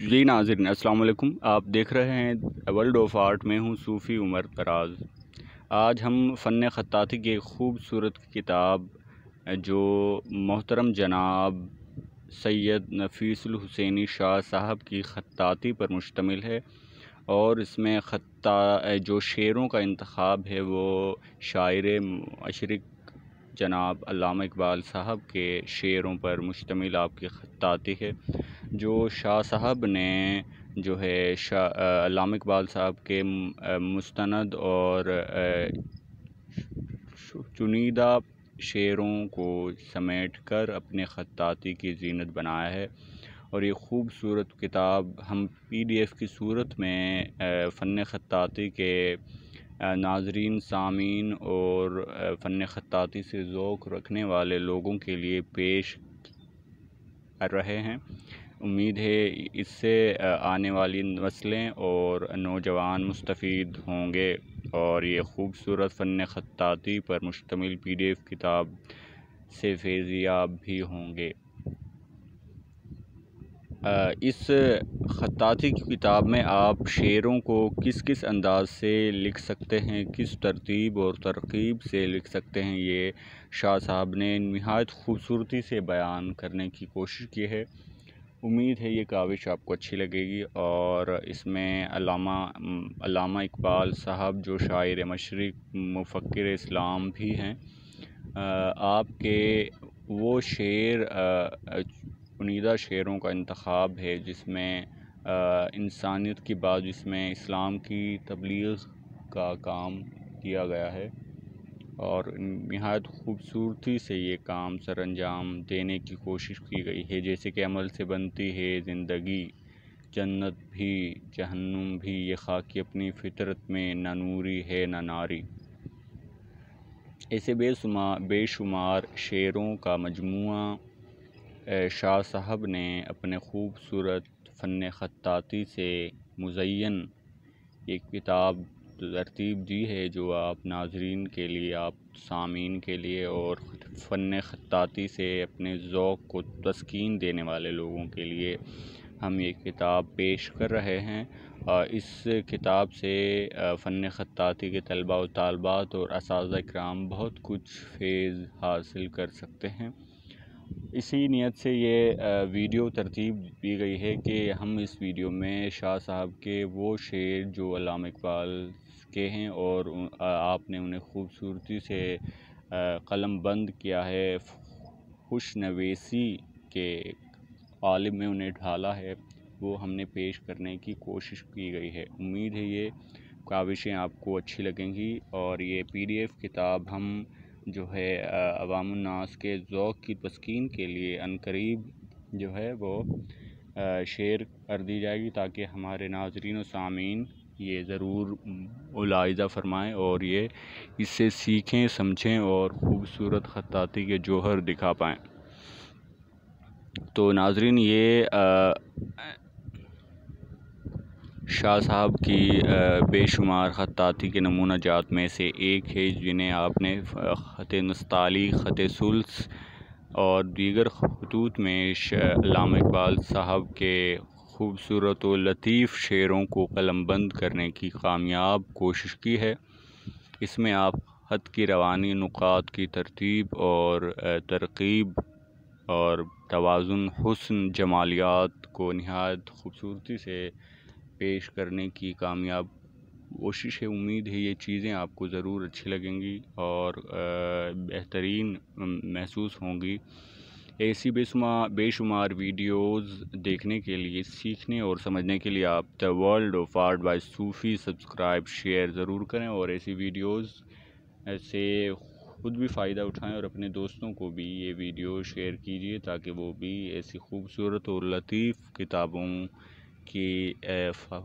जी नाजरन असलकुम आप देख रहे हैं वर्ल्ड ऑफ आर्ट में हूँ सूफ़ी उमर तराज आज हम फ़न खाती की खूबसूरत किताब जो मोहतरम जनाब सैद नफीसल हुसैनी शाह साहब की ख़ाती पर मुश्तमिल है और इसमें ख़त्ता जो शेरों का इंतखब है वो शायर मशरक जनाब अलामा इकबाल साहब के शेरों पर मुश्तमिल आपकी ख़ताती है जो शाह साहब ने जो है शाह इकबाल साहब के मुस्ंद और चुनिंदा शेरों को समेट कर अपने ख़ाती की जीनत बनाया है और ये खूबसूरत किताब हम पी डी एफ़ की सूरत में फ़न ख़ाती के नाजरीन सामीन और फ़न ख़ताती से ओक़ रखने वाले लोगों के लिए पेश कर रहे हैं उम्मीद है इससे आने वाली नस्लें और नौजवान मुस्तफ़ होंगे और ये खूबसूरत फ़न खाती पर मुश्तमिल पी डी एफ़ किताब से फैज़ियाब भी होंगे इस ख़ताती की किताब में आप शेरों को किस किस अंदाज से लिख सकते हैं किस तरतीब और तरकीब से लिख सकते हैं ये शाह साहब ने नहायत खूबसूरती से बयान करने की कोशिश की है उम्मीद है ये काविश आपको अच्छी लगेगी और इसमें अलामा इकबाल साहब जो शायर मशरक़ मुफ़िर इस्लाम भी हैं आपके वो शेर उनदा शेरों का इंतखब है जिसमें इंसानियत की बात जिसमें इस्लाम की तबलीग का काम किया गया है और नहायत खूबसूरती से ये काम सर अंजाम देने की कोशिश की गई है जैसे कि अमल से बनती है ज़िंदगी जन्नत भी जहन्नुम भी ये खाकि अपनी फितरत में न नूरी है न नारी ऐसे बेशुमार बेशुमार शेरों का मजमू शाह साहब ने अपने खूबसूरत फ़न ख़त्ताती से मुजैन एक किताब तरतीब दी है जो आप नाजरीन के लिए आप सामीन के लिए और फ़न ख़त्ताती से अपने ओक को तस्किन देने वाले लोगों के लिए हम ये किताब पेश कर रहे हैं इस किताब से फ़न ख़त्ताती के तलबा व तलबात और इस कराम बहुत कुछ फेज़ हासिल कर सकते हैं इसी नीयत से ये वीडियो तरतीब दी गई है कि हम इस वीडियो में शाह साहब के वो शेर जो अलाम इकबाल के हैं और आपने उन्हें ख़ूबसूरती से कलम बंद किया है खुश नवेसी के क़ालिब में उन्हें ढाला है वो हमने पेश करने की कोशिश की गई है उम्मीद है ये काविशें आपको अच्छी लगेंगी और ये पीडीएफ किताब हम जो है अवामनास के ओक़ की तस्किन के लिए अनकरीब जो है वो शेयर कर दी जाएगी ताकि हमारे नाजरीन सामीन ये ज़रूर मुलायजा फ़रमाएँ और ये इससे सीखें समझें और ख़ूबसूरत ख़ताती के जौहर दिखा पाएँ तो नाजरीन ये शाह साहब की बेशुमार ख़ताती के नमूना जात में से एक है जिन्हें आपने ख़त नस्ताली ख़त सुल्स और दीगर खतूत में शाम इकबाल साहब के खूबसूरत व लतीफ़ शेरों को कलमबंद करने की कामयाब कोशिश की है इसमें आप हद की रवानी नुकात की तरतीब और तरकीब और तोज़ुन हसन जमालियात को नहायत खूबसूरती से पेश करने की कामयाब कोशिश है उम्मीद है ये चीज़ें आपको ज़रूर अच्छी लगेंगी और बेहतरीन महसूस होंगी ऐसी बेशुमार बेशुमार वीडियोस देखने के लिए सीखने और समझने के लिए आप the world of art by Sufi subscribe share ज़रूर करें और ऐसी वीडियोस से खुद भी फ़ायदा उठाएं और अपने दोस्तों को भी ये वीडियो शेयर कीजिए ताकि वो भी ऐसी खूबसूरत और लतीफ़ किताबों की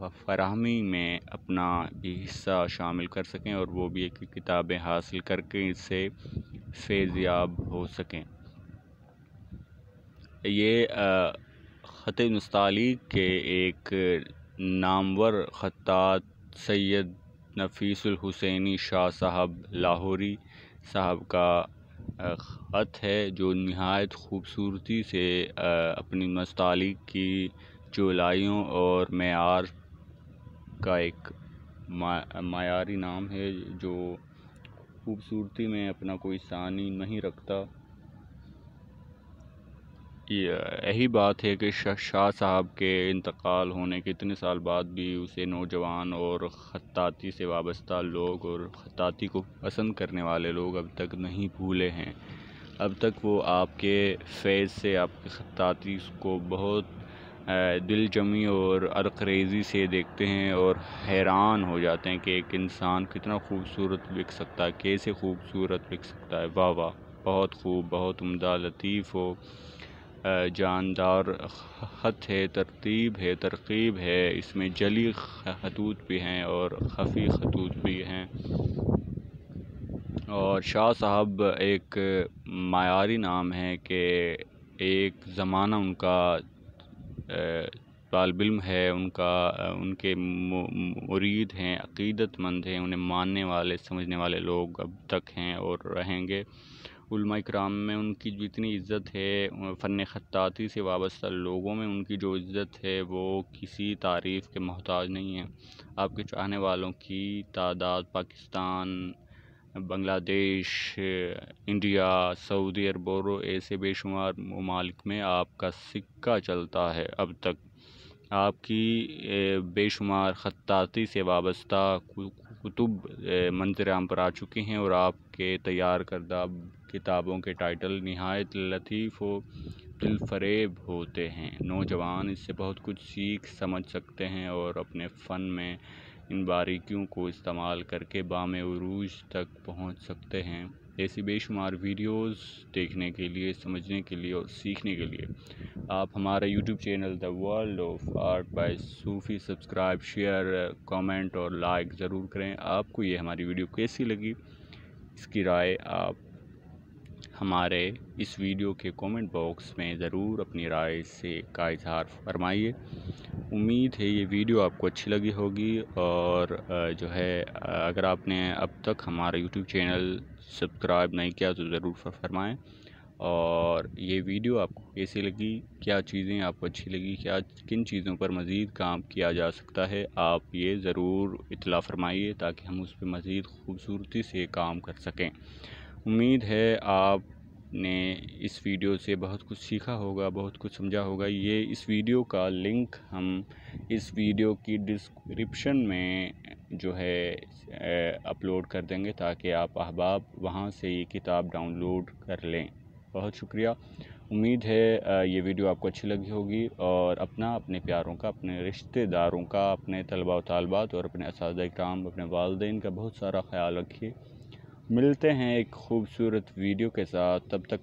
फरहमी में अपना भी हिस्सा शामिल कर सकें और वो भी एक किताबें हासिल करके इससे फैज़ याब हो सकें ये ख़त नस्ताली के एक नामवर ख़ात सैयद नफीसुल हुसैनी शाह साहब लाहौरी साहब का ख़त है जो नहायत ख़ूबसूरती से अपनी नस्ताली की चौलाइयों और मैार का एक मायारी नाम है जो खूबसूरती में अपना कोई सानी नहीं रखता यही बात है कि शाह साहब के इंतकाल होने के इतने साल बाद भी उसे नौजवान और खताती से वाबस्ता लोग और खताती को पसंद करने वाले लोग अब तक नहीं भूले हैं अब तक वो आपके फैज़ से आपके खताती को बहुत दिल जमी और अरक्रेज़ी से देखते हैं और हैरान हो जाते हैं कि एक इंसान कितना खूबसूरत लिख सकता है कैसे खूबसूरत लिख सकता है वाह वाह बहुत खूब बहुत उम्दा लतीफ़ हो जानदार ख़त है तरतीब है तरकीब है इसमें जली खतूत भी हैं और खफ़ी खतूत भी हैं और शाह साहब एक मायारी नाम है कि एक ज़माना उनका तालबिल है उनका उनके मुरीद हैं अकीदतमंद हैं उन्हें मानने वाले समझने वाले लोग अब तक हैं और रहेंगे उलमा कराम में उनकी जितनी इज़्ज़त है फ़न ख़ाती से वाबस्ता लोगों में उनकी जो इज़्ज़त है वो किसी तारीफ़ के मोहताज नहीं है आपके चाहने वालों की तादाद Pakistan Bangladesh India Saudi Arab और ऐसे बेशुमार ममालिक में आपका सिक्का चलता है अब तक आपकी बेशुमार ख़ताती से वाबस्ता कुतुब आम पर आ चुके हैं और आपके तैयार करदा किताबों के टाइटल नहायत लतीफ़ व दिलफरेब होते हैं नौजवान इससे बहुत कुछ सीख समझ सकते हैं और अपने फ़न में इन बारीकियों को इस्तेमाल करके बाम अरूज तक पहुंच सकते हैं ऐसी बेशुमार वीडियोस देखने के लिए समझने के लिए और सीखने के लिए आप हमारा YouTube channel the world of art by Sufi subscribe share comment और लाइक ज़रूर करें आपको ये हमारी वीडियो कैसी लगी इसकी राय आप हमारे इस वीडियो के कमेंट बॉक्स में ज़रूर अपनी राय से का इजहार फरमाइए उम्मीद है ये वीडियो आपको अच्छी लगी होगी और जो है अगर आपने अब तक हमारा यूट्यूब चैनल सब्सक्राइब नहीं किया तो ज़रूर फरमाएँ और ये वीडियो आपको कैसी लगी क्या चीज़ें आपको अच्छी लगी क्या किन चीज़ों पर मज़ीद काम किया जा सकता है आप ये ज़रूर इतला फरमाइए ताकि हम उस पर मज़ीद खूबसूरती से काम कर सकें उम्मीद है आपने इस वीडियो से बहुत कुछ सीखा होगा बहुत कुछ समझा होगा ये इस वीडियो का लिंक हम इस वीडियो की डिस्क्रिप्शन में जो है अपलोड कर देंगे ताकि आप अहबाब वहाँ से ये किताब डाउनलोड कर लें बहुत शुक्रिया उम्मीद है ये वीडियो आपको अच्छी लगी होगी और अपना अपने प्यारों का अपने रिश्तेदारों का अपने तलबा व तलबात और अपने इस अपने वालदेन का बहुत सारा ख्याल रखिए मिलते हैं एक खूबसूरत वीडियो के साथ तब तक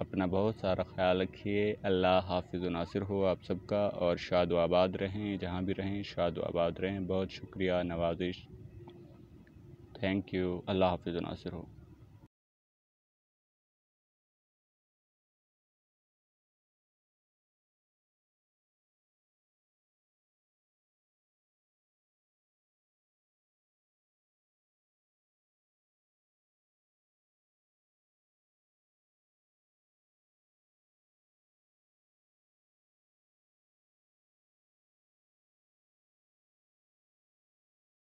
अपना बहुत सारा ख्याल रखिए अल्लाह हाफिज़ नासिर हो आप सबका और शाद व आबाद रहें जहाँ भी रहें शाद व आबाद रहें बहुत शुक्रिया नवाजिश थैंक यू अल्लाह हाफिज़ नासिर हो